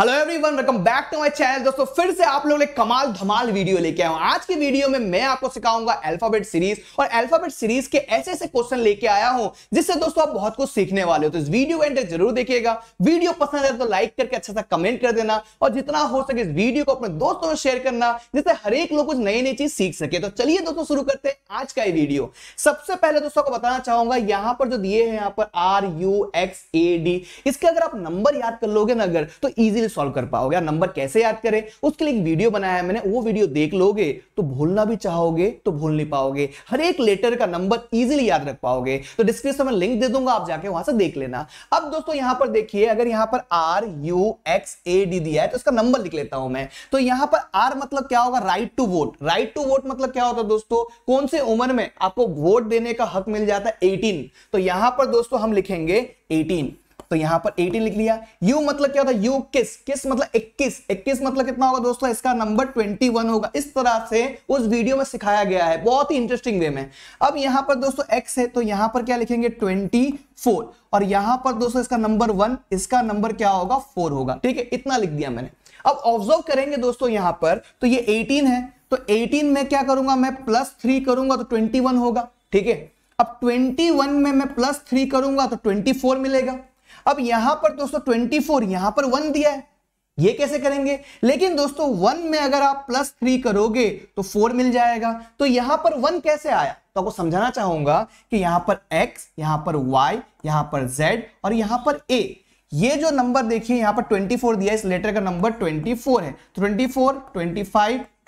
hello everyone welcome back to my channel दोस्तों फिर से आप लोग एक कमाल धमाल वीडियो लेके आया हूं आज की वीडियो में मैं आपको सिखाऊंगा अल्फाबेट सीरीज और अल्फाबेट सीरीज के ऐसे ऐसे क्वेश्चन लेके आया हूं जिससे दोस्तों आप बहुत कुछ सीखने वाले हो तो इस वीडियो एंड जरूर देखिएगा वीडियो पसंद है तो लाइक करके अच्छा सा कमेंट कर देना और जितना हो सके इस वीडियो को अपने दोस्तों में शेयर करना जिससे हर एक लोग कुछ नई नई चीज सीख सके तो चलिए दोस्तों शुरू करते हैं आज का ये वीडियो सबसे पहले दोस्तों को बताना चाहूंगा यहाँ पर जो दिए हैं यहाँ पर R U X A D इसके अगर आप नंबर याद कर लोगे ना अगर तो इजिली सॉल्व कर पाओगे या नंबर कैसे याद करें उसके लिए एक वीडियो बनाया है मैंने वो वीडियो देख लोगे तो भूलना भी चाहोगे तो भूल नहीं पाओगे हर एक लेटर का नंबर इजीली याद रख पाओगे तो डिस्क्रिप्शन में लिंक दे दूंगा आप जाके वहां से देख लेना अब दोस्तों यहां पर देखिए अगर यहां पर R U X A D दिया है तो इसका नंबर लिख लेता हूं मैं तो यहां पर आर मतलब क्या होगा right to vote right to vote मतलब क्या होता है दोस्तों कौन से उम्र में आपको वोट देने का हक मिल जाता है एटीन तो यहां पर दोस्तों हम लिखेंगे एटीन तो यहां पर 18 लिख लिया U मतलब क्या था U किस किस मतलब 21 21 मतलब कितना होगा दोस्तों इसका नंबर 21 होगा इस तरह से उस वीडियो में सिखाया गया है बहुत ही इंटरेस्टिंग वे में अब यहां पर दोस्तों X है तो यहां पर क्या लिखेंगे 24 और यहां पर दोस्तों इसका नंबर वन इसका नंबर क्या होगा फोर होगा ठीक है इतना लिख दिया मैंने अब ऑब्जर्व करेंगे दोस्तों यहां पर तो ये 18 है तो 18 में क्या करूंगा मैं प्लस थ्री करूंगा तो 21 होगा ठीक है अब 21 में मैं प्लस थ्री करूंगा तो 24 मिलेगा अब यहां पर दोस्तों फोर यहां पर वन दिया है ये कैसे करेंगे लेकिन दोस्तों वन में अगर आप प्लस थ्री करोगे तो फोर मिल जाएगा तो यहां पर वन कैसे आया तो आपको समझाना चाहूंगा कि यहां पर एक्स यहां पर वाई यहां पर जेड और यहां पर ए ये जो नंबर देखिए यहां पर 24 दिया इस लेटर का नंबर 24 है ट्वेंटी 24,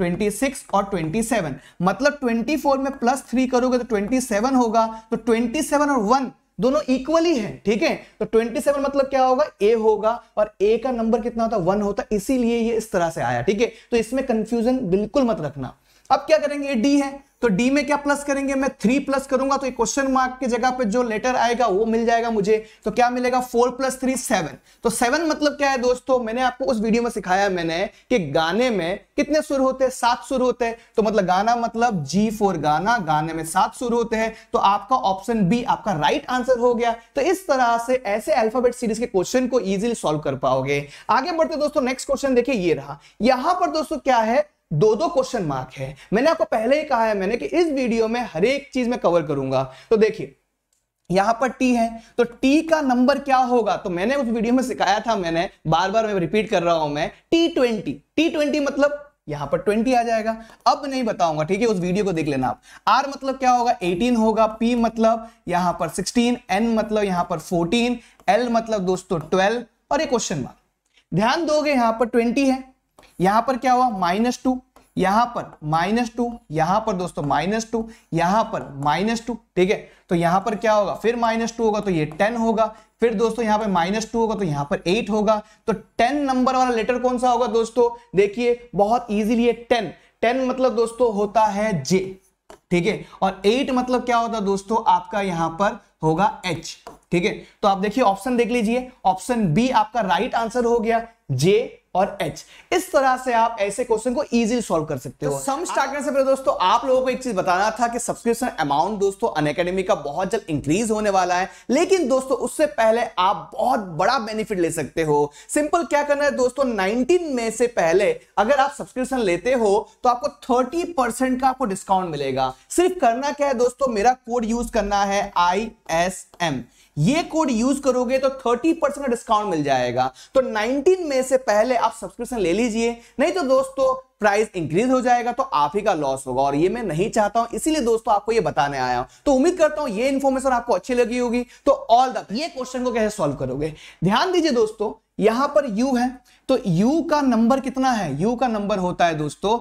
25, 26 और 27 मतलब 24 में प्लस थ्री करोगे तो 27 होगा तो 27 और वन दोनों इक्वली हैं ठीक है तो 27 मतलब क्या होगा ए होगा और ए का नंबर कितना होता है वन होता इसीलिए ये इस तरह से आया ठीक है तो इसमें कंफ्यूजन बिल्कुल मत रखना अब क्या करेंगे डी है तो डी में क्या प्लस करेंगे मैं थ्री प्लस करूंगा तो क्वेश्चन मार्क की जगह पे जो लेटर आएगा वो मिल जाएगा मुझे तो क्या मिलेगा फोर प्लस थ्री सेवन तो सेवन मतलब क्या है दोस्तों मैंने आपको उस वीडियो में सिखाया मैंने कि गाने में कितने सुर होते हैं सात सुर होते हैं तो मतलब गाना मतलब जी फोर गाना गाने में सात सुर होते हैं तो आपका ऑप्शन बी आपका राइट आंसर हो गया तो इस तरह से ऐसे अल्फाबेट सीरीज के क्वेश्चन को इजिली सॉल्व कर पाओगे आगे बढ़ते दोस्तों नेक्स्ट क्वेश्चन देखिए ये रहा यहां पर दोस्तों क्या है दो दो क्वेश्चन मार्क है मैंने आपको पहले ही कहा है मैंने कि इस वीडियो में हर एक चीज में कवर करूंगा तो देखिए यहां पर टी है तो टी का नंबर क्या होगा तो मैंने उस वीडियो में सिखाया था मैंने बार बार मैं रिपीट कर रहा हूं मैं टी ट्वेंटी टी ट्वेंटी मतलब यहां पर 20 आ जाएगा अब नहीं बताऊंगा ठीक है उस वीडियो को देख लेना आप आर मतलब क्या होगा 18 होगा पी मतलब यहां पर 16 एन मतलब यहां पर 14 एल मतलब दोस्तों 12 और ये क्वेश्चन मार्क ध्यान दोगे यहां पर 20 है यहां पर क्या हुआ माइनस टू यहां पर माइनस टू यहां पर दोस्तों माइनस टू यहां पर माइनस टू ठीक है तो यहां पर क्या होगा फिर माइनस टू होगा तो ये टेन होगा फिर दोस्तों यहां पे माइनस टू होगा तो यहां पर एट होगा तो टेन नंबर वाला लेटर कौन सा होगा दोस्तों देखिए बहुत इजीली है टेन टेन मतलब दोस्तों होता है जे ठीक है और एट मतलब क्या होता है दोस्तों आपका यहां पर होगा एच ठीक है तो आप देखिए ऑप्शन देख लीजिए ऑप्शन बी आपका राइट आंसर हो गया जे और एच इस तरह से आप ऐसे क्वेश्चन को इजीली सॉल्व कर सकते तो हो सम स्टार्ट करने से पहले दोस्तों आप लोगों को एक चीज बताना था कि सब्सक्रिप्शन अमाउंट दोस्तों अनएकेडमी का बहुत जल्द इंक्रीज होने वाला है लेकिन दोस्तों उससे पहले आप बहुत बड़ा बेनिफिट ले सकते हो सिंपल क्या करना है दोस्तों नाइनटीन में से पहले अगर आप सब्सक्रिप्शन लेते हो तो आपको थर्टी का आपको डिस्काउंट मिलेगा सिर्फ करना क्या है दोस्तों मेरा कोड यूज करना है आई एस एम ये कोड यूज करोगे तो 30 परसेंट डिस्काउंट मिल जाएगा तो 19 में से पहले आप सब्सक्रिप्शन ले लीजिए नहीं तो दोस्तों प्राइस इंक्रीज हो जाएगा तो आप ही का लॉस होगा और ये मैं नहीं चाहता हूं इसीलिए दोस्तों आपको ये बताने आया हूं तो उम्मीद करता हूं ये इन्फॉर्मेशन आपको अच्छी लगी होगी तो ऑल द ये क्वेश्चन को कैसे सॉल्व करोगे ध्यान दीजिए दोस्तों यहां पर u है तो u का नंबर कितना है u का नंबर होता है दोस्तों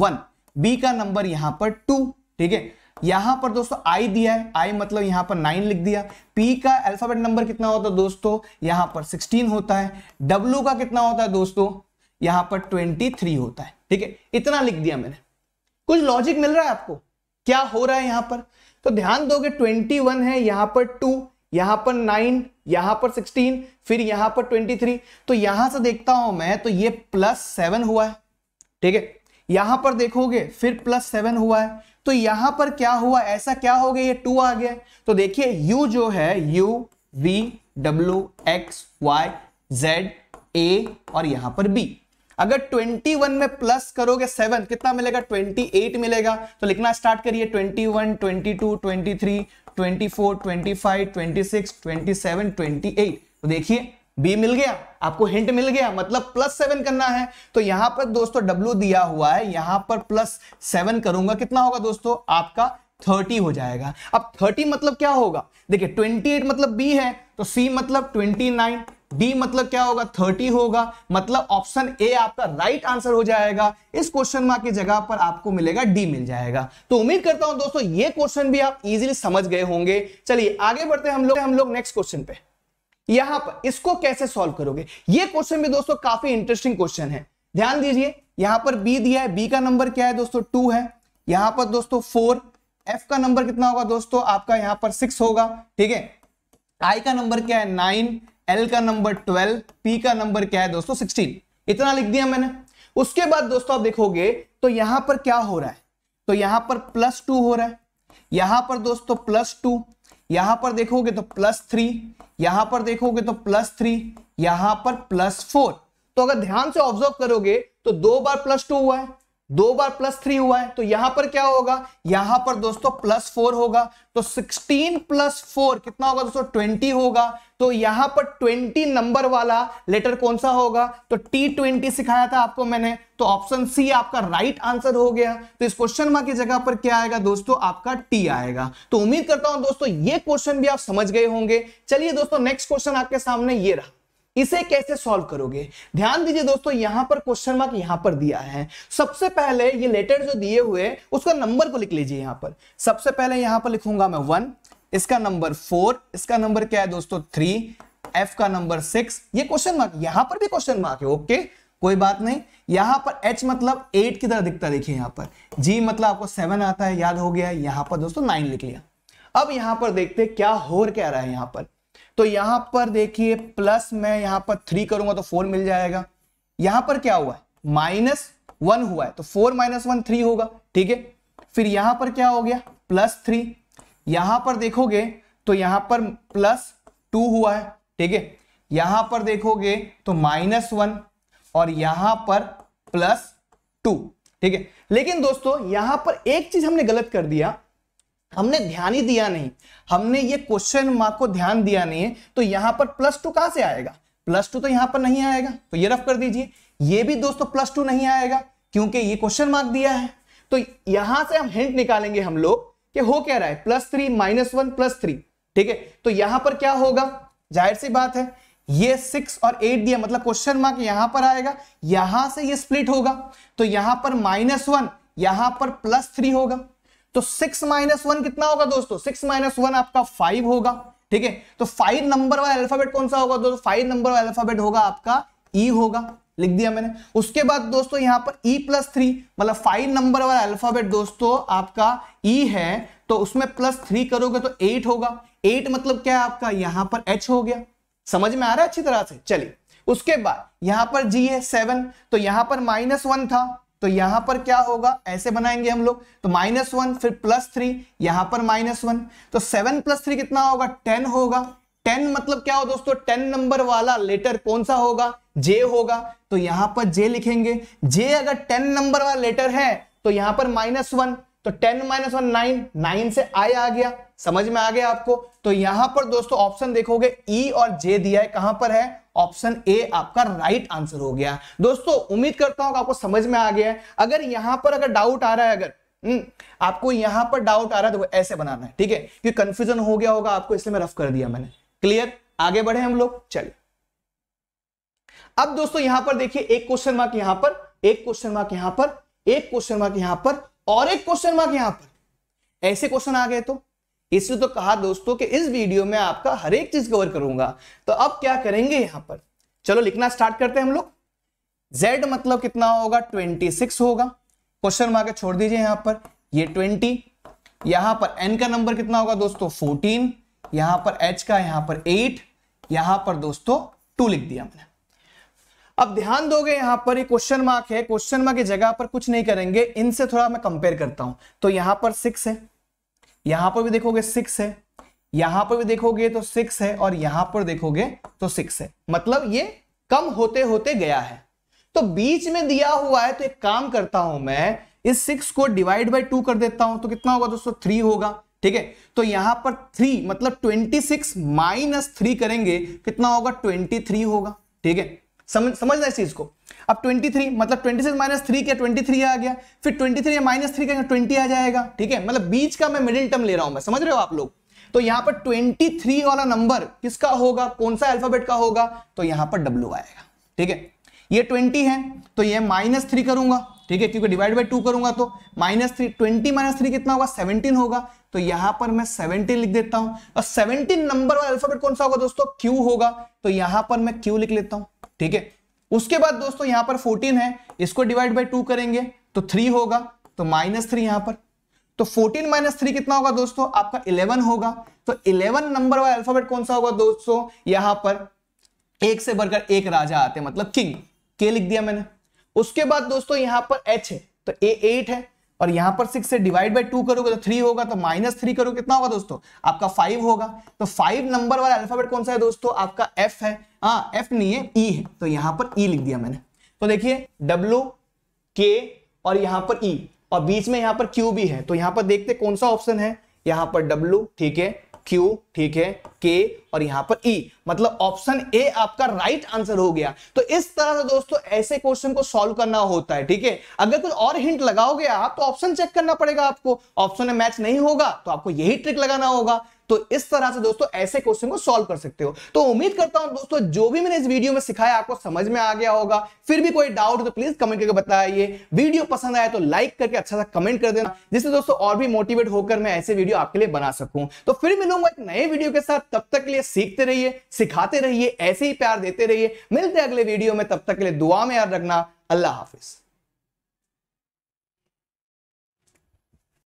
वन बी का नंबर यहां पर टू ठीक है यहां पर दोस्तों आई दिया है आई मतलब यहां पर नाइन लिख दिया पी का अल्फाबेट नंबर कितना होता है दोस्तों यहां पर सिक्सटीन होता है डब्ल्यू का कितना होता है दोस्तों यहां पर ट्वेंटी थ्री होता है ठीक है इतना लिख दिया मैंने कुछ लॉजिक मिल रहा है आपको क्या हो रहा है यहां पर तो ध्यान दोगे ट्वेंटी वन है यहां पर टू यहां पर नाइन यहां पर सिक्सटीन फिर यहां पर ट्वेंटी थ्री तो यहां से देखता हूं मैं तो ये प्लस सेवन हुआ है ठीक है यहां पर देखोगे फिर प्लस सेवन हुआ है तो यहां पर क्या हुआ ऐसा क्या हो गया ये टू आ गया तो देखिए U जो है U V W X Y Z A और यहां पर B अगर 21 में प्लस करोगे 7 कितना मिलेगा 28 मिलेगा तो लिखना स्टार्ट करिए 21, 22, 23, 24, 25, 26, 27, 28 तो देखिए बी मिल गया आपको हिंट मिल गया मतलब प्लस सेवन करना है तो यहां पर दोस्तों डब्ल्यू दिया हुआ है यहां पर प्लस सेवन करूंगा कितना होगा दोस्तों आपका थर्टी हो जाएगा अब थर्टी मतलब क्या होगा देखिए ट्वेंटी एट मतलब बी है तो सी मतलब ट्वेंटी नाइन डी मतलब क्या होगा थर्टी होगा मतलब ऑप्शन ए आपका राइट आंसर हो जाएगा इस क्वेश्चन मार्क की जगह पर आपको मिलेगा डी मिल जाएगा तो उम्मीद करता हूं दोस्तों ये क्वेश्चन भी आप इजीली समझ गए होंगे चलिए आगे बढ़ते हैं हम लोग हम लोग नेक्स्ट क्वेश्चन पे यहां पर इसको कैसे सॉल्व करोगे ये क्वेश्चन भी दोस्तों काफी इंटरेस्टिंग क्वेश्चन है ध्यान दीजिए यहां पर बी दिया है बी का नंबर क्या है दोस्तों टू है यहां पर दोस्तों फोर एफ का नंबर कितना होगा दोस्तों आपका यहां पर सिक्स होगा ठीक है आई का नंबर क्या है नाइन एल का नंबर ट्वेल्व पी का नंबर क्या है दोस्तों सिक्सटीन इतना लिख दिया मैंने उसके बाद दोस्तों आप देखोगे तो यहां पर क्या हो रहा है तो यहां पर प्लस टू हो रहा है यहां पर दोस्तों प्लस टू यहां पर देखोगे तो प्लस थ्री यहां पर देखोगे तो प्लस थ्री यहां पर प्लस फोर तो अगर ध्यान से ऑब्जर्व करोगे तो दो बार प्लस टू हुआ है दो बार प्लस थ्री हुआ है तो यहां पर क्या होगा यहां पर दोस्तों प्लस फोर होगा तो सिक्सटीन प्लस फोर कितना होगा दोस्तों ट्वेंटी होगा तो यहां पर ट्वेंटी नंबर वाला लेटर कौन सा होगा तो टी ट्वेंटी सिखाया था आपको मैंने तो ऑप्शन सी आपका राइट आंसर हो गया तो इस क्वेश्चन मार्क की जगह पर क्या आएगा दोस्तों आपका टी आएगा तो उम्मीद करता हूं दोस्तों ये क्वेश्चन भी आप समझ गए होंगे चलिए दोस्तों नेक्स्ट क्वेश्चन आपके सामने ये रहा इसे कैसे सॉल्व करोगे ध्यान दीजिए दोस्तों यहां पर क्वेश्चन मार्क यहां पर दिया है सबसे पहले ये लेटर जो दिए हुए उसका नंबर को लिख लीजिए यहां पर सबसे पहले यहां पर लिखूंगा मैं वन इसका नंबर फोर इसका नंबर क्या है दोस्तों थ्री एफ का नंबर सिक्स ये क्वेश्चन मार्क यहां पर भी क्वेश्चन मार्क है ओके कोई बात नहीं यहां पर एच मतलब एट की तरह दिखता देखिए यहां पर जी मतलब आपको सेवन आता है याद हो गया यहां पर दोस्तों नाइन लिख लिया अब यहां पर देखते क्या हो रहा है यहां पर तो यहां पर देखिए प्लस मैं यहां पर थ्री करूंगा तो फोर मिल जाएगा यहां पर क्या हुआ है माइनस वन हुआ है तो फोर माइनस वन थ्री होगा ठीक है फिर यहां पर क्या हो गया प्लस थ्री यहां पर देखोगे तो यहां पर प्लस टू हुआ है ठीक है यहां पर देखोगे तो माइनस वन और यहां पर प्लस टू ठीक है लेकिन दोस्तों यहां पर एक चीज हमने गलत कर दिया हमने ध्यान ही दिया नहीं हमने ये क्वेश्चन मार्क को ध्यान दिया नहीं है तो यहां पर प्लस टू कहां से आएगा प्लस टू तो यहां पर नहीं आएगा तो ये रफ कर दीजिए ये भी दोस्तों प्लस टू नहीं आएगा क्योंकि ये क्वेश्चन मार्क दिया है तो यहां से हम हिंट निकालेंगे हम लोग कि हो क्या रहा है plus three minus one plus three ठीक है तो यहां पर क्या होगा जाहिर सी बात है ये सिक्स और एट दिया मतलब क्वेश्चन मार्क यहां पर आएगा यहां से ये स्प्लिट होगा तो यहां पर माइनस वन यहां पर प्लस थ्री होगा तो सिक्स माइनस वन कितना होगा दोस्तों सिक्स माइनस वन आपका फाइव होगा ठीक है तो फाइव नंबर वाला अल्फाबेट कौन सा होगा दोस्तों फाइव नंबर वाला अल्फाबेट होगा आपका ई e होगा लिख दिया मैंने उसके बाद दोस्तों यहां पर ई प्लस थ्री मतलब फाइव नंबर वाला अल्फाबेट दोस्तों आपका ई e है तो उसमें प्लस थ्री करोगे तो एट होगा एट मतलब क्या है आपका यहां पर एच हो गया समझ में आ रहा है अच्छी तरह से चलिए उसके बाद यहां पर जी है सेवन तो यहां पर माइनस वन था तो यहां पर क्या होगा ऐसे बनाएंगे हम लोग तो माइनस वन फिर प्लस थ्री यहां पर माइनस वन तो सेवन प्लस थ्री कितना होगा टेन होगा टेन मतलब क्या हो दोस्तों टेन नंबर वाला लेटर कौन सा होगा जे होगा तो यहां पर जे लिखेंगे जे अगर टेन नंबर वाला लेटर है तो यहां पर माइनस वन तो ten minus one nine nine से आई आ गया समझ में आ गया आपको तो यहां पर दोस्तों ऑप्शन देखोगे ई e और जे दिया है कहां पर है ऑप्शन ए आपका राइट आंसर हो गया दोस्तों उम्मीद करता हूं आपको समझ में आ गया है अगर यहां पर अगर डाउट आ रहा है अगर हम्म, आपको यहां पर डाउट आ रहा है तो ऐसे बनाना है ठीक है क्योंकि कंफ्यूजन हो गया होगा आपको इसलिए मैं रफ कर दिया मैंने क्लियर आगे बढ़े हम लोग चलिए अब दोस्तों यहां पर देखिए एक क्वेश्चन मार्क यहां पर एक क्वेश्चन मार्क यहां पर एक क्वेश्चन मार्क यहां पर और एक क्वेश्चन मार्क यहां पर ऐसे क्वेश्चन आ गए तो इसलिए तो कहा दोस्तों कि इस वीडियो में आपका हर एक चीज कवर करूंगा तो अब क्या करेंगे यहां पर चलो लिखना स्टार्ट करते हैं हम लोग z मतलब कितना होगा 26 होगा क्वेश्चन मार्क छोड़ दीजिए यहां पर ये 20 यहां पर n का नंबर कितना होगा दोस्तों 14 यहां पर h का यहां पर 8 यहां पर दोस्तों 2 लिख दिया हमने अब ध्यान दोगे यहां पर ये क्वेश्चन मार्क है क्वेश्चन मार्क की जगह पर कुछ नहीं करेंगे इनसे थोड़ा मैं कंपेयर करता हूं तो यहां पर सिक्स है यहां पर भी देखोगे सिक्स है यहां पर भी देखोगे तो सिक्स है और यहां पर देखोगे तो सिक्स है मतलब ये कम होते होते गया है तो बीच में दिया हुआ है तो एक काम करता हूं मैं इस सिक्स को डिवाइड बाई टू कर देता हूं तो कितना होगा दोस्तों थ्री होगा ठीक है तो यहां पर थ्री मतलब ट्वेंटी सिक्स माइनस थ्री करेंगे कितना होगा ट्वेंटी थ्री होगा ठीक है समझ समझना इस चीज को अब 23 मतलब 26 माइनस थ्री क्या 23 आ गया फिर 23 थ्री माइनस थ्री क्या 20 आ जाएगा ठीक है मतलब बीच का मैं मिडिल टर्म ले रहा हूं मैं समझ रहे हो आप लोग तो यहां पर 23 वाला नंबर किसका होगा कौन सा अल्फाबेट का होगा तो यहां पर डब्ल्यू आएगा ठीक है ये 20 है तो ये माइनस थ्री करूंगा ठीक है क्योंकि डिवाइड बाई टू करूंगा तो minus three twenty minus three कितना होगा सेवनटीन होगा तो यहां पर मैं सेवनटीन लिख देता हूं और सेवनटीन नंबर वाला अल्फाबेट कौन सा होगा दोस्तों क्यू होगा तो यहां पर मैं क्यू लिख लेता हूं ठीक है उसके बाद दोस्तों यहां पर 14 है इसको डिवाइड बाई टू करेंगे तो थ्री होगा तो माइनस थ्री यहां पर तो 14 माइनस थ्री कितना होगा दोस्तों आपका 11 होगा तो 11 नंबर वाला अल्फाबेट कौन सा होगा दोस्तों यहां पर एक से बढ़कर एक राजा आते मतलब किंग के लिख दिया मैंने उसके बाद दोस्तों यहां पर एच है तो ए एट है और यहां पर सिक्स से डिवाइड बाई टू करोगे तो थ्री होगा तो माइनस थ्री करोगे कितना होगा दोस्तों आपका फाइव होगा तो फाइव नंबर वाला अल्फाबेट कौन सा है दोस्तों आपका एफ है आ, हाँ, एफ नहीं है ई e है तो यहां पर ई e लिख दिया मैंने तो देखिए डब्ल्यू के और यहां पर ई e, और बीच में यहां पर क्यू भी है तो यहां पर देखते कौन सा ऑप्शन है यहां पर डब्ल्यू ठीक है क्यू ठीक है के और यहां पर ई e, मतलब ऑप्शन ए आपका राइट आंसर हो गया तो इस तरह से दोस्तों ऐसे क्वेश्चन को सॉल्व करना होता है ठीक है अगर कुछ और हिंट लगाओगे आप तो ऑप्शन चेक करना पड़ेगा आपको ऑप्शन में मैच नहीं होगा तो आपको यही ट्रिक लगाना होगा तो इस तरह से दोस्तों ऐसे क्वेश्चन को सॉल्व कर सकते हो तो उम्मीद करता हूं दोस्तों जो भी मैंने इस वीडियो में सिखाया आपको समझ में आ गया होगा फिर भी कोई डाउट तो प्लीज कमेंट करके बताइए वीडियो पसंद आया तो लाइक करके अच्छा सा कमेंट कर देना जिससे दोस्तों और भी मोटिवेट होकर मैं ऐसे वीडियो आपके लिए बना सकूं तो फिर मिलूंगा एक नए वीडियो के साथ तब तक के लिए सीखते रहिए सिखाते रहिए ऐसे ही प्यार देते रहिए मिलते अगले वीडियो में तब तक के लिए दुआ में याद रखना अल्लाह हाफिज